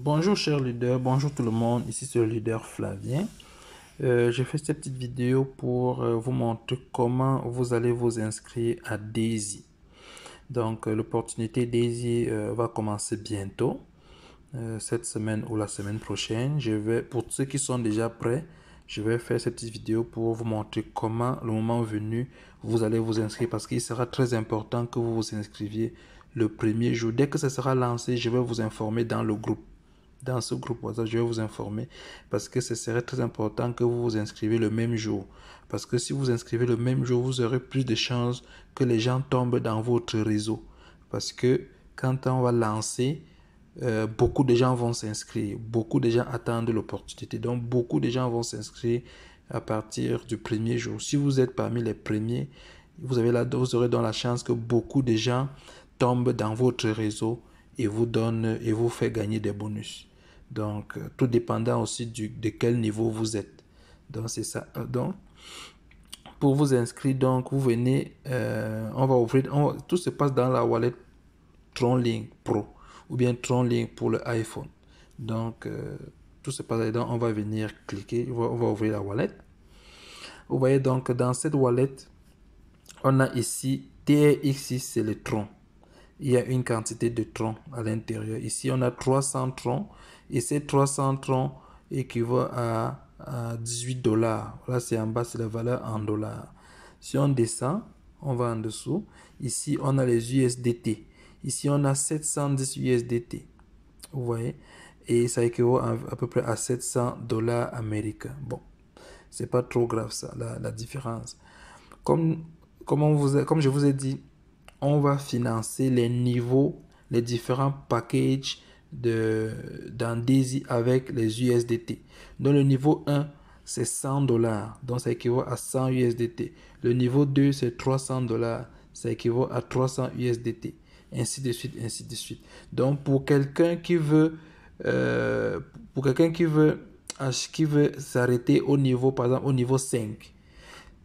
Bonjour cher leader, bonjour tout le monde, ici c'est le leader Flavien. Euh, je fais cette petite vidéo pour euh, vous montrer comment vous allez vous inscrire à Daisy. Donc euh, l'opportunité Daisy va commencer bientôt, cette semaine ou la semaine prochaine. Je vais, pour ceux qui sont déjà prêts, je vais faire cette petite vidéo pour vous montrer comment le moment venu vous allez vous inscrire parce qu'il sera très important que vous vous inscriviez le premier jour. Dès que ce sera lancé, je vais vous informer dans le groupe dans ce groupe WhatsApp, je vais vous informer parce que ce serait très important que vous vous inscrivez le même jour. Parce que si vous inscrivez le même jour, vous aurez plus de chances que les gens tombent dans votre réseau. Parce que quand on va lancer, euh, beaucoup de gens vont s'inscrire, beaucoup de gens attendent l'opportunité. Donc beaucoup de gens vont s'inscrire à partir du premier jour. Si vous êtes parmi les premiers, vous, avez la, vous aurez donc la chance que beaucoup de gens tombent dans votre réseau et vous donnent et vous fait gagner des bonus. Donc, euh, tout dépendant aussi du, de quel niveau vous êtes. Donc, c'est ça. Euh, donc, pour vous inscrire, donc, vous venez, euh, on va ouvrir, tout se passe dans la wallet Tronlink Pro ou bien Tronlink pour le iPhone. Donc, tout se passe là dedans. On va venir cliquer, on va, ouvrir la wallet. Vous voyez donc, dans cette wallet, on a ici trx c'est le tronc. Il y a une quantité de troncs à l'intérieur. Ici, on a 300 troncs et ces 300 troncs équivaut à, 18 dollars. là c'est en bas, c'est la valeur en dollars. Si on descend, on va en dessous. Ici, on a les USDT. Ici, on a 710 USDT. Vous voyez Et ça équivaut à, peu près à 700 dollars américains. Bon, c'est pas trop grave ça, la, la différence. Comme, comme, vous comme je vous ai dit, on va financer les niveaux, les différents packages de, dans avec les USDT. donc le niveau 1, c'est 100 dollars, donc ça équivaut à 100 USDT. Le niveau 2, c'est 300 dollars, ça équivaut à 300 USDT. Ainsi de suite, ainsi de suite. Donc pour quelqu'un qui veut, euh, pour quelqu'un qui veut, qui veut s'arrêter au niveau, par exemple au niveau 5,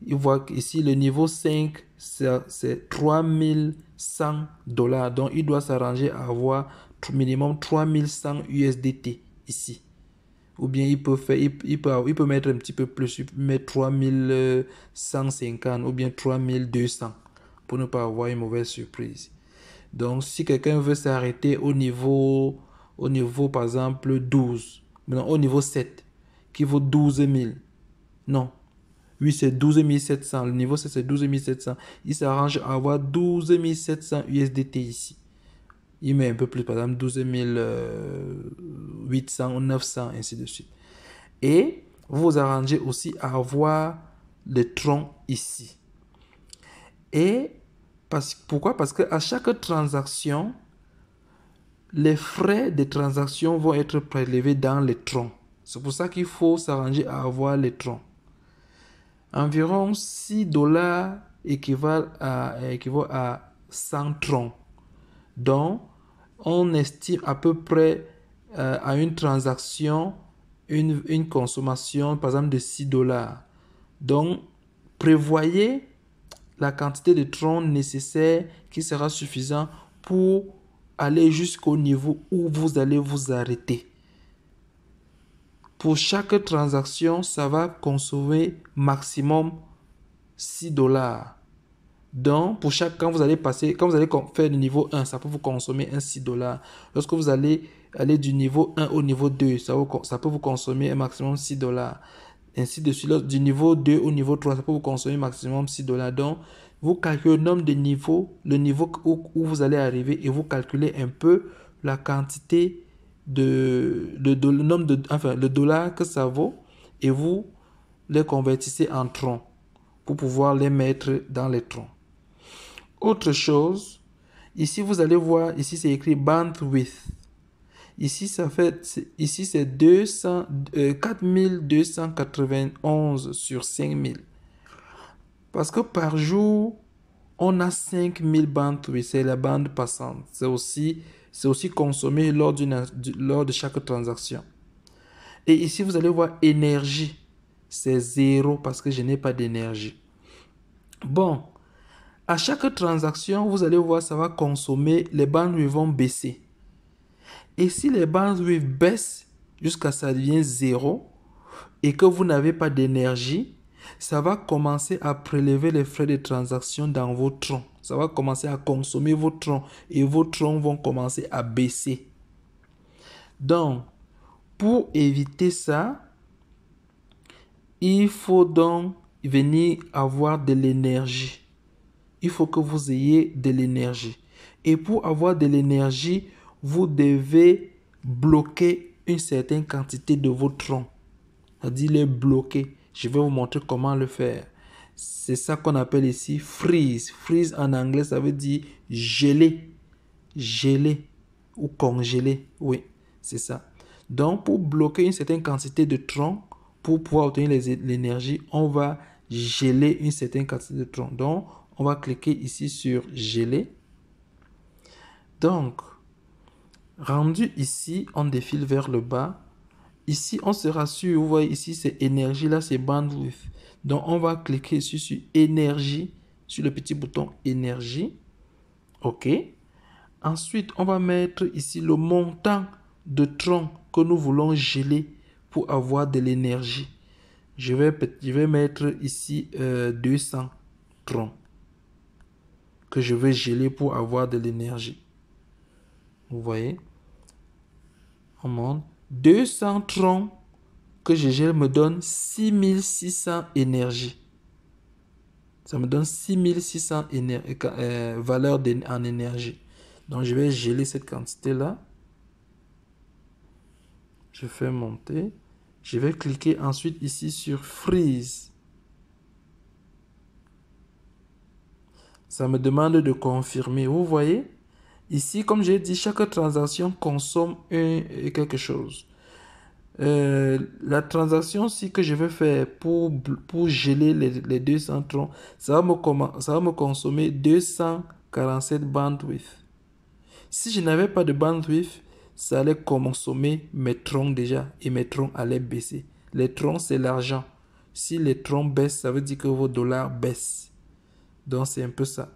il voit ici le niveau 5, c'est 3100 dollars. Donc il doit s'arranger à avoir minimum 3100 USDT ici. Ou bien il peut, faire, il, mettre un petit peu plus, il peut mettre 3150 ou bien 3200 pour ne pas avoir une mauvaise surprise. Donc si quelqu'un veut s'arrêter au niveau, au niveau par exemple 12, non, au niveau 7, qui vaut 12000. Non, Oui c'est 12 700. Le niveau, c'est 12 Il s'arrange à avoir 12700 USDT ici il met un peu plus, par exemple 12 800 ou 900, ainsi de suite. Et vous arrangez aussi à avoir les troncs ici. Et parce, pourquoi Parce qu'à chaque transaction, les frais des transactions vont être prélevés dans les troncs. C'est pour ça qu'il faut s'arranger à avoir les troncs. Environ 6 dollars équivalent à, équivalent à 100 troncs. Donc, on estime à peu près euh, à une transaction une, consommation, par exemple, de 6 dollars. Donc, prévoyez la quantité de tronc nécessaire qui sera suffisant pour aller jusqu'au niveau où vous allez vous arrêter. Pour chaque transaction, ça va consommer maximum 6 dollars. Donc, pour chaque, quand vous allez passer, quand vous allez faire le niveau 1, ça peut vous consommer un 6 dollars. Lorsque vous allez aller du niveau 1 au niveau 2, ça, peut vous consommer un maximum 6 dollars. Ainsi de suite, du niveau 2 au niveau 3, ça peut vous consommer maximum 6 dollars. Donc, vous calculez le nombre de niveaux, le niveau où, vous allez arriver et vous calculez un peu la quantité de, nombre de, enfin, le dollar que ça vaut et vous les convertissez en troncs pour pouvoir les mettre dans les troncs. Autre chose, ici vous allez voir, ici c'est écrit bandwidth. Ici, ça fait, ici c'est 200, 4291 euh, sur 5000. Parce que par jour, on a 5000 bandwidth, oui, c'est la bande passante. C'est aussi, c'est aussi consommé lors, d'une, lors de chaque transaction. Et ici, vous allez voir énergie. C'est zéro parce que je n'ai pas d'énergie. Bon, à chaque transaction, vous allez voir, ça va consommer, les banques vont baisser. Et si les bandes baissent jusqu'à ça devient zéro et que vous n'avez pas d'énergie, ça va commencer à prélever les frais de transaction dans vos troncs. Ça va commencer à consommer vos troncs et vos troncs vont commencer à baisser. Donc, pour éviter ça, il faut donc venir avoir de l'énergie il faut que vous ayez de l'énergie. Et pour avoir de l'énergie, vous devez bloquer une certaine quantité de vos troncs. cest dit les bloquer. Je vais vous montrer comment le faire. C'est ça qu'on appelle ici freeze. Freeze en anglais, ça veut dire geler. Geler ou congeler. Oui, c'est ça. Donc, pour bloquer une certaine quantité de troncs, pour pouvoir obtenir l'énergie, on va geler une certaine quantité de troncs. Donc, on va cliquer ici sur geler. Donc, rendu ici, on défile vers le bas. Ici, on sera sur, Vous voyez ici, c'est énergie. Là, c'est bandwidth. Donc, on va cliquer ici sur énergie, sur le petit bouton énergie. OK. Ensuite, on va mettre ici le montant de tronc que nous voulons geler pour avoir de l'énergie. Je vais, vais mettre ici 200 euh, troncs que je vais geler pour avoir de l'énergie. Vous voyez monte. 200 troncs que je gèle me donne 6600 énergie. Ça me donne 6600 euh, euh valeurs en énergie. Donc je vais geler cette quantité-là. Je fais monter. Je vais cliquer ensuite ici sur Freeze. ça me demande de confirmer. Vous voyez, ici, comme j'ai dit, chaque transaction consomme un, quelque chose. Euh, la transaction si que je vais faire pour, pour geler les, 200 troncs, ça me, ça va me consommer 247 bandwidth. Si je n'avais pas de bandwidth, ça allait consommer mes troncs déjà et mes troncs allaient baisser. Les troncs, c'est l'argent. Si les troncs baissent, ça veut dire que vos dollars baissent. Donc c'est un peu ça.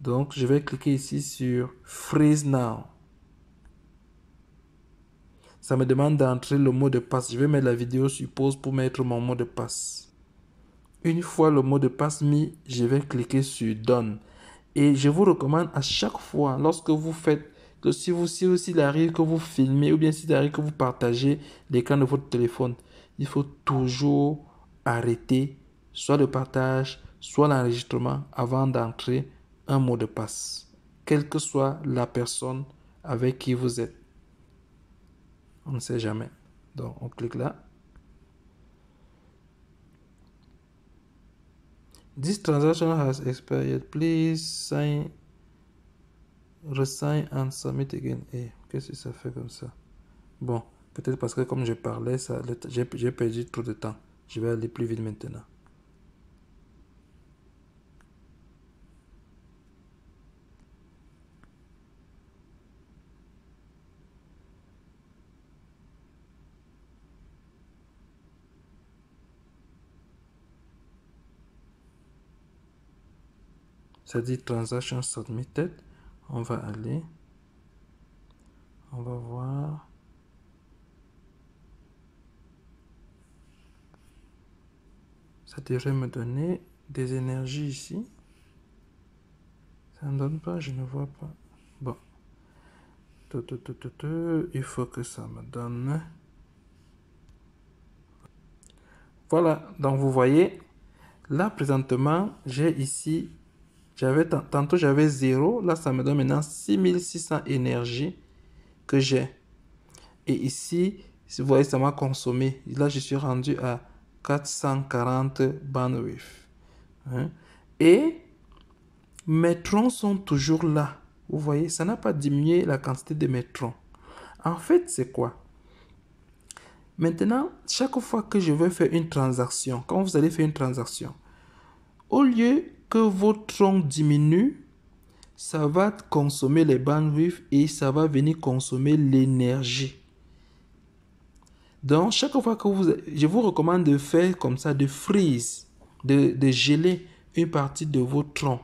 Donc je vais cliquer ici sur Freeze Now. Ça me demande d'entrer le mot de passe. Je vais mettre la vidéo sur pause pour mettre mon mot de passe. Une fois le mot de passe mis, je vais cliquer sur Done. Et je vous recommande à chaque fois, lorsque vous faites, que si vous, si s'il arrive que vous filmez ou bien si arrive que vous partagez l'écran de votre téléphone, il faut toujours arrêter soit le partage, soit l'enregistrement avant d'entrer un mot de passe, quelle que soit la personne avec qui vous êtes. On ne sait jamais. Donc on clique là. this transaction has expired. Please sign, resign and submit again. Et qu'est-ce que ça fait comme ça? Bon, peut-être parce que comme je parlais, j'ai perdu trop de temps. Je vais aller plus vite maintenant. cest dit transaction submitted, on va aller, on va voir. Ça devrait me donner des énergies ici. Ça ne donne pas, je ne vois pas. Bon. Il faut que ça me donne. Voilà, donc vous voyez, là présentement, j'ai ici j'avais, tantôt j'avais 0, là ça me donne maintenant 6600 énergie que j'ai. Et ici, vous voyez, ça m'a consommé. Là, je suis rendu à 440 bandwidth. Hein. Et mes troncs sont toujours là. Vous voyez, ça n'a pas diminué la quantité de mes troncs. En fait, c'est quoi Maintenant, chaque fois que je veux faire une transaction, quand vous allez faire une transaction, au lieu que votre tronc diminue, ça va consommer les banques et ça va venir consommer l'énergie. Donc, chaque fois que vous... Je vous recommande de faire comme ça, de freeze, de, de geler une partie de vos troncs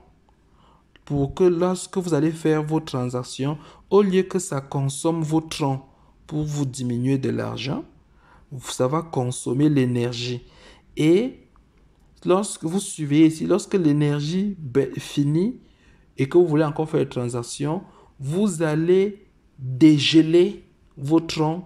pour que lorsque vous allez faire vos transactions, au lieu que ça consomme votre troncs pour vous diminuer de l'argent, ça va consommer l'énergie. Et lorsque vous suivez ici, lorsque l'énergie finit et que vous voulez encore faire une transaction, vous allez dégeler vos troncs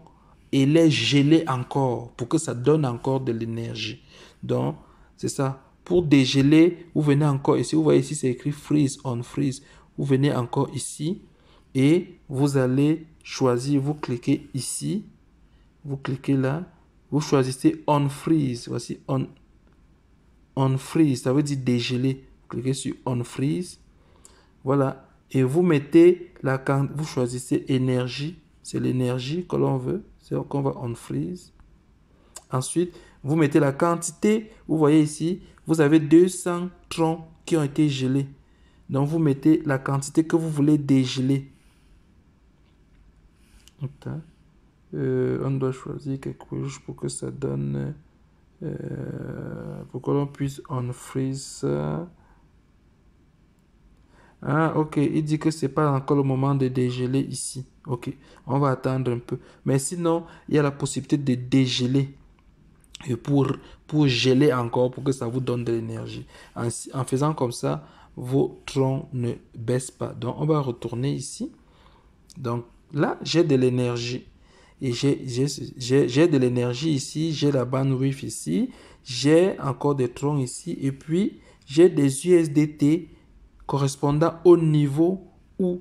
et les geler encore pour que ça donne encore de l'énergie. Donc, c'est ça. Pour dégeler, vous venez encore ici. Vous voyez ici, c'est écrit freeze on freeze. Vous venez encore ici et vous allez choisir, vous cliquez ici, vous cliquez là, vous choisissez on freeze. Voici on, on freeze, ça veut dire dégeler. Cliquez sur on freeze. Voilà. Et vous mettez la vous choisissez énergie. C'est l'énergie que l'on veut. C'est qu'on va on freeze. Ensuite, vous mettez la quantité. Vous voyez ici, vous avez 200 troncs qui ont été gelés. Donc, vous mettez la quantité que vous voulez dégeler. Hein. Euh, on doit choisir quelque chose pour que ça donne... Euh, euh, pour que l'on puisse on freeze. Ah, ok, il dit que c'est pas encore le moment de dégeler ici. Ok, on va attendre un peu. Mais sinon, il y a la possibilité de dégeler et pour, pour geler encore pour que ça vous donne de l'énergie. En, en, faisant comme ça, vos troncs ne baissent pas. Donc, on va retourner ici. Donc là, j'ai de l'énergie et j'ai de l'énergie ici, j'ai la bandwidth ici, j'ai encore des troncs ici et puis j'ai des USDT correspondant au niveau où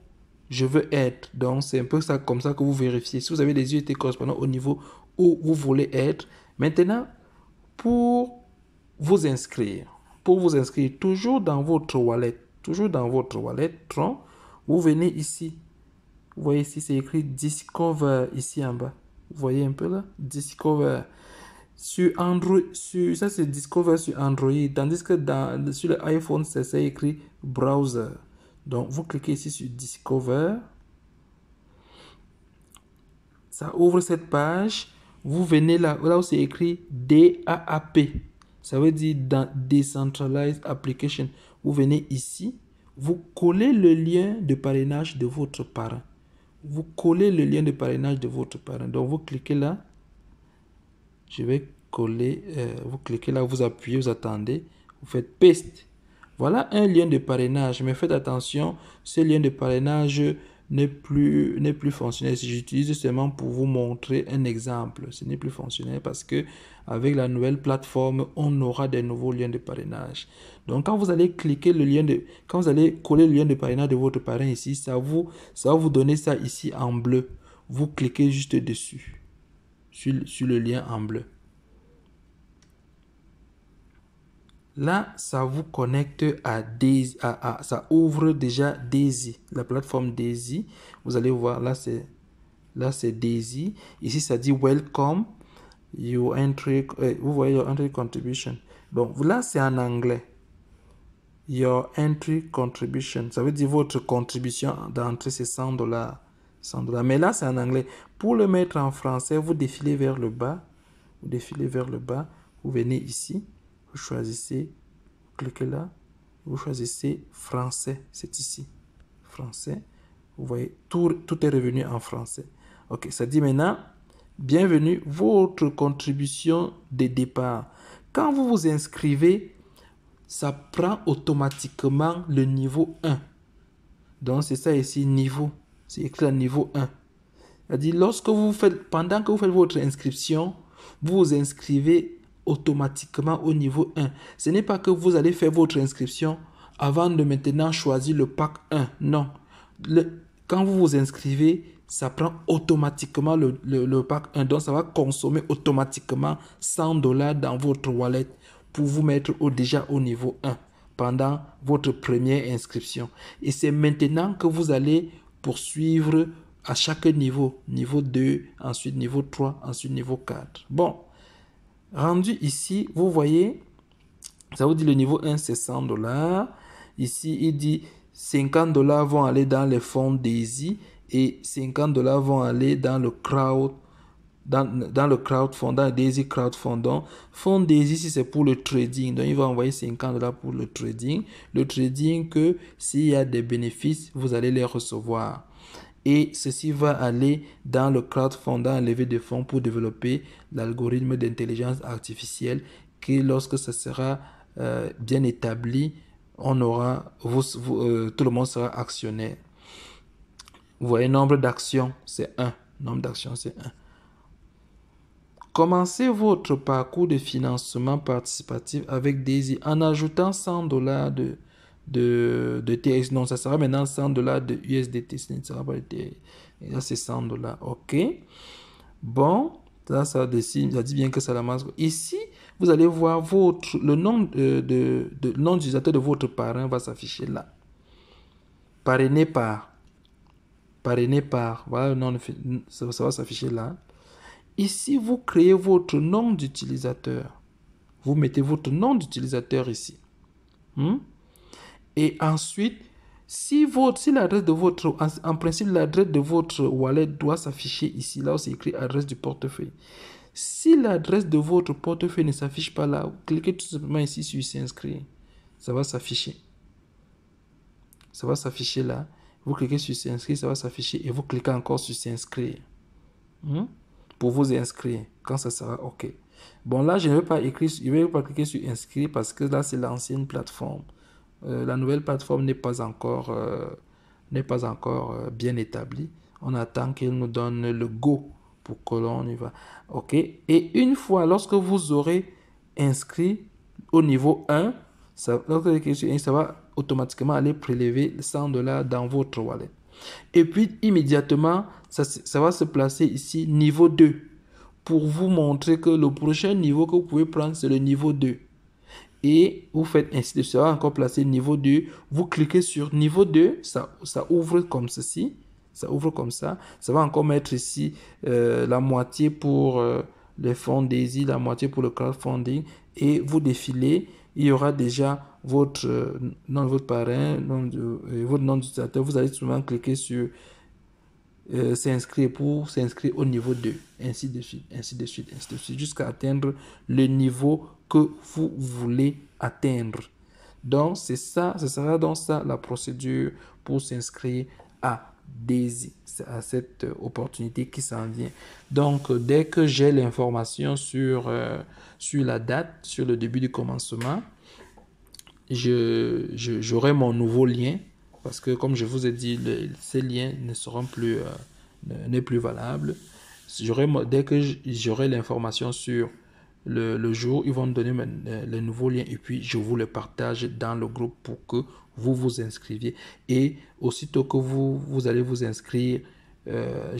je veux être. Donc c'est un peu ça comme ça que vous vérifiez si vous avez des USDT correspondant au niveau où vous voulez être. Maintenant, pour vous inscrire, pour vous inscrire toujours dans votre wallet, toujours dans votre wallet Tron, vous venez ici vous voyez ici, c'est écrit Discover ici en bas. Vous voyez un peu là Discover. Sur Android, sur, ça c'est Discover sur Android, tandis que dans, sur l'iPhone, c'est écrit Browser. Donc, vous cliquez ici sur Discover. Ça ouvre cette page. Vous venez là, là où c'est écrit DAAP. Ça veut dire dans Decentralized Application. Vous venez ici. Vous collez le lien de parrainage de votre parent vous collez le lien de parrainage de votre parrain. Donc vous cliquez là. Je vais coller. Euh, vous cliquez là, vous appuyez, vous attendez. Vous faites paste. Voilà un lien de parrainage. Mais faites attention, ce lien de parrainage n'est plus, fonctionnel. Si j'utilise seulement pour vous montrer un exemple, ce n'est plus fonctionnel parce que avec la nouvelle plateforme, on aura des nouveaux liens de parrainage. Donc, quand vous allez cliquer le lien de, quand vous allez coller le lien de parrainage de votre parrain ici, ça ça va vous donner ça ici en bleu. Vous cliquez juste dessus, sur le lien en bleu. Là, ça vous connecte à Daisy, ça ouvre déjà Daisy, la plateforme Daisy. Vous allez voir, là c'est là c'est Daisy. Ici, ça dit Welcome, You entry, euh, vous voyez your entry contribution. Donc là, c'est en anglais. Your entry contribution, ça veut dire votre contribution d'entrée, c'est 100 dollars. 100 dollars. Mais là, c'est en anglais. Pour le mettre en français, vous défilez vers le bas. Vous défilez vers le bas. Vous venez ici choisissez, cliquez là, vous choisissez français, c'est ici, français. Vous voyez, tout, tout est revenu en français. Ok, ça dit maintenant, bienvenue, votre contribution de départ. Quand vous vous inscrivez, ça prend automatiquement le niveau 1. Donc, c'est ça ici, niveau. C'est écrit niveau 1. cest dit lorsque vous faites, pendant que vous faites votre inscription, vous vous inscrivez automatiquement au niveau 1. Ce n'est pas que vous allez faire votre inscription avant de maintenant choisir le pack 1. Non. Le, quand vous vous inscrivez, ça prend automatiquement le, le, pack 1. Donc, ça va consommer automatiquement 100 dollars dans votre wallet pour vous mettre déjà au niveau 1 pendant votre première inscription. Et c'est maintenant que vous allez poursuivre à chaque niveau. Niveau 2, ensuite niveau 3, ensuite niveau 4. Bon. Rendu ici, vous voyez, ça vous dit le niveau 1, c'est 100 dollars. Ici, il dit 50 dollars vont aller dans les fonds Daisy et 50 dollars vont aller dans le crowd. Dans, dans le crowdfunding, Daisy crowdfunding. fond Daisy, si c'est pour le trading, donc il va envoyer 50 dollars pour le trading. Le trading que s'il y a des bénéfices, vous allez les recevoir. Et ceci va aller dans le crowdfunding, lever fonds pour développer l'algorithme d'intelligence artificielle qui, lorsque ce sera euh, bien établi, on aura, euh, tout le monde sera actionnaire. Vous voyez, nombre d'actions, c'est 1. Nombre d'actions, c'est 1. Commencez votre parcours de financement participatif avec Daisy en ajoutant 100 dollars de de, de TX. Non, ça sera maintenant 100 dollars de USDT. Ce c'est 100 dollars. OK. Bon. Ça, ça, décide, ça dit bien que ça la masque. Ici, vous allez voir votre, le nom de, de, nom d'utilisateur de votre parrain va s'afficher là. Parrainé par. Parrainé par. Voilà le nom. ça, va s'afficher là. Ici, vous créez votre nom d'utilisateur. Vous mettez votre nom d'utilisateur ici. Hmm? Et ensuite, si, votre, si l'adresse de votre, en, principe, l'adresse de votre wallet doit s'afficher ici, là où c'est écrit adresse du portefeuille. Si l'adresse de votre portefeuille ne s'affiche pas là, cliquez tout simplement ici sur s'inscrire. Ça va s'afficher. Ça va s'afficher là. Vous cliquez sur s'inscrire, ça va s'afficher et vous cliquez encore sur s'inscrire. Hmm? Pour vous inscrire, quand ça sera OK. Bon, là, je ne vais pas écrire, je vais pas cliquer sur inscrire parce que là, c'est l'ancienne plateforme. Euh, la nouvelle plateforme n'est pas encore, euh, n'est pas encore euh, bien établie. On attend qu'il nous donne le go pour que l'on y va. OK Et une fois, lorsque vous aurez inscrit au niveau 1, ça, va automatiquement aller prélever 100 dollars dans votre wallet. Et puis, immédiatement, ça, ça va se placer ici, niveau 2, pour vous montrer que le prochain niveau que vous pouvez prendre, c'est le niveau 2 et vous faites ainsi de sera encore placer niveau 2 vous cliquez sur niveau 2 ça ça ouvre comme ceci ça ouvre comme ça ça va encore mettre ici euh, la moitié pour euh, les fonds d'easy la moitié pour le crowdfunding et vous défilez il y aura déjà votre euh, nom de votre parrain nom de, votre nom d'utilisateur vous allez souvent cliquer sur euh, s'inscrire pour s'inscrire au niveau 2, ainsi de suite, ainsi de suite, ainsi de suite, jusqu'à atteindre le niveau que vous voulez atteindre. Donc, c'est ça, ce sera donc ça la procédure pour s'inscrire à Daisy, à cette opportunité qui s'en vient. Donc, dès que j'ai l'information sur, euh, sur la date, sur le début du commencement, j'aurai je, mon nouveau lien parce que comme je vous ai dit, ces liens ne seront plus, euh, n'est plus valable. Dès que j'aurai l'information sur le, jour, ils vont me donner euh, le nouveau lien et puis je vous le partage dans le groupe pour que vous vous inscriviez. Et aussitôt que vous, allez vous inscrire, euh,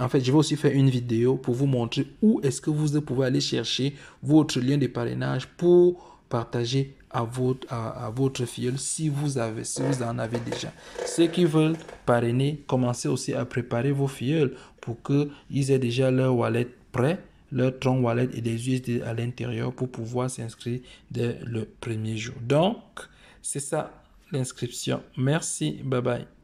en fait, je vais aussi faire une vidéo pour vous montrer où est-ce que vous pouvez aller chercher votre lien de parrainage pour partager à votre, à, votre si vous, avez, si vous en avez déjà. Ceux qui veulent parrainer, commencez aussi à préparer vos filleuls pour qu'ils aient déjà leur wallet prêt, leur tronc wallet et des USD à l'intérieur pour pouvoir s'inscrire dès le premier jour. Donc, c'est ça l'inscription. Merci, bye bye.